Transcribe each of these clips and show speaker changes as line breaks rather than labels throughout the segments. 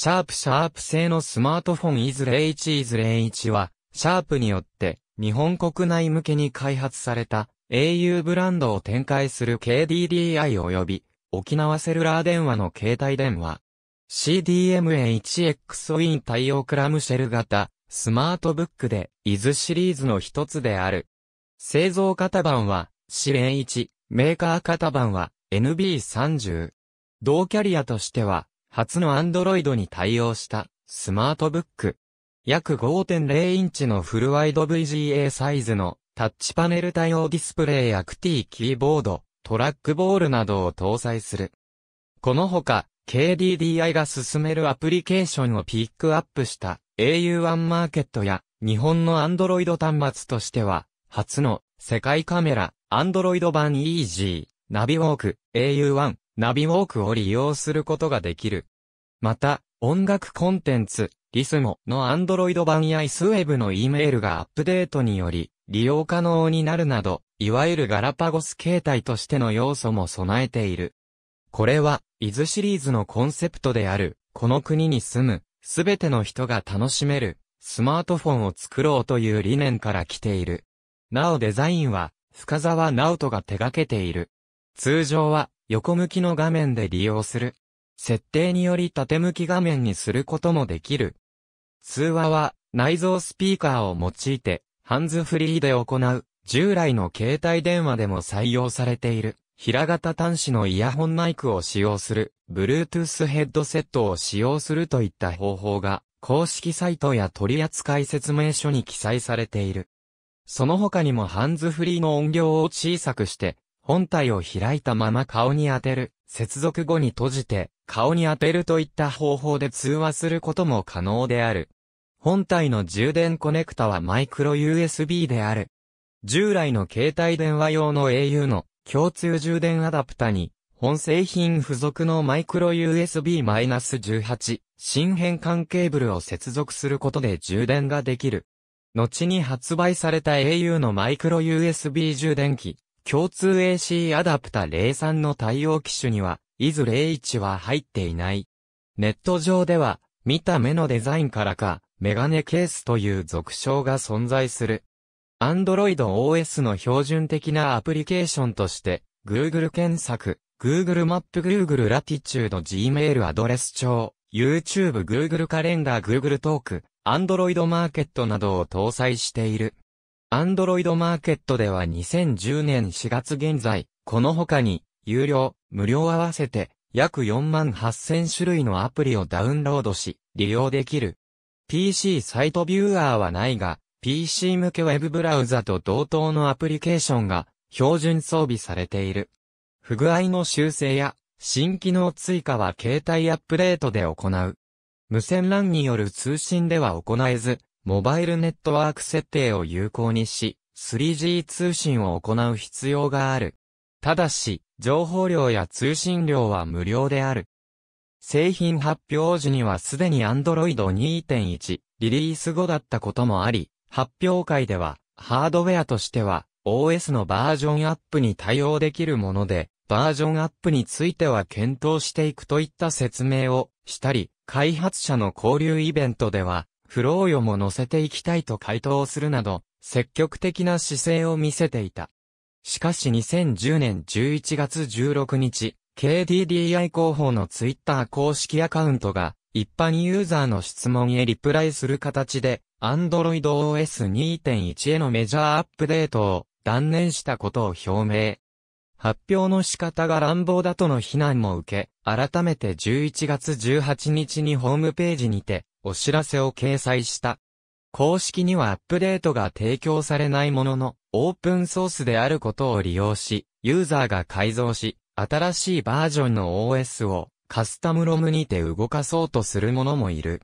シャープシャープ製のスマートフォンイズレイチ1ズレイチは、シャープによって、日本国内向けに開発された au ブランドを展開する KDDI 及び沖縄セルラー電話の携帯電話 CDMA1X ウィン対応クラムシェル型スマートブックでイズシリーズの一つである製造型番は C01 メーカー型番は NB30 同キャリアとしては初のアンドロイドに対応したスマートブック。約5.0インチのフルワイド VGA サイズのタッチパネル対応ディスプレイアクティキーボード、トラックボールなどを搭載する。このほか、KDDI が進めるアプリケーションをピックアップした au1 マーケットや日本のアンドロイド端末としては初の世界カメラ、アンドロイド版 EG、ナビウォーク、au1、ナビウォークを利用することができる。また、音楽コンテンツ、リスモの Android 版や ISWeb の E メールがアップデートにより、利用可能になるなど、いわゆるガラパゴス形態としての要素も備えている。これは、伊豆シリーズのコンセプトである、この国に住む、すべての人が楽しめる、スマートフォンを作ろうという理念から来ている。なおデザインは、深沢直人が手掛けている。通常は、横向きの画面で利用する。設定により縦向き画面にすることもできる。通話は内蔵スピーカーを用いてハンズフリーで行う。従来の携帯電話でも採用されている平型端子のイヤホンマイクを使用する Bluetooth ヘッドセットを使用するといった方法が公式サイトや取扱説明書に記載されている。その他にもハンズフリーの音量を小さくして、本体を開いたまま顔に当てる、接続後に閉じて、顔に当てるといった方法で通話することも可能である。本体の充電コネクタはマイクロ USB である。従来の携帯電話用の au の共通充電アダプタに、本製品付属のマイクロ USB-18 新変換ケーブルを接続することで充電ができる。後に発売された au のマイクロ USB 充電器共通 AC アダプタ03の対応機種には、IS01 は入っていない。ネット上では、見た目のデザインからか、メガネケースという俗称が存在する。Android OS の標準的なアプリケーションとして、Google 検索、Google マップ Google ラティチュード Gmail アドレス帳、YouTube Google カレンダー Google トーク、Android マーケットなどを搭載している。アンドロイドマーケットでは2010年4月現在、この他に、有料、無料合わせて、約4万8000種類のアプリをダウンロードし、利用できる。PC サイトビューアーはないが、PC 向けウェブブラウザと同等のアプリケーションが、標準装備されている。不具合の修正や、新機能追加は携帯アップデートで行う。無線 LAN による通信では行えず、モバイルネットワーク設定を有効にし、3G 通信を行う必要がある。ただし、情報量や通信量は無料である。製品発表時にはすでに Android 2.1リリース後だったこともあり、発表会ではハードウェアとしては OS のバージョンアップに対応できるもので、バージョンアップについては検討していくといった説明をしたり、開発者の交流イベントではフローヨも乗せていきたいと回答するなど、積極的な姿勢を見せていた。しかし2010年11月16日、KDDI 広報のツイッター公式アカウントが、一般ユーザーの質問へリプライする形で、Android OS 2.1へのメジャーアップデートを断念したことを表明。発表の仕方が乱暴だとの非難も受け、改めて11月18日にホームページにて、お知らせを掲載した。公式にはアップデートが提供されないものの、オープンソースであることを利用し、ユーザーが改造し、新しいバージョンの OS をカスタムロムにて動かそうとする者もいる。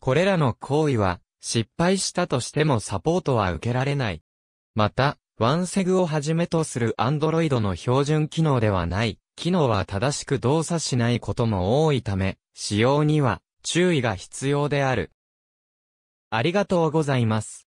これらの行為は、失敗したとしてもサポートは受けられない。また、ワンセグをはじめとする Android の標準機能ではない、機能は正しく動作しないことも多いため、使用には注意が必要である。ありがとうございます。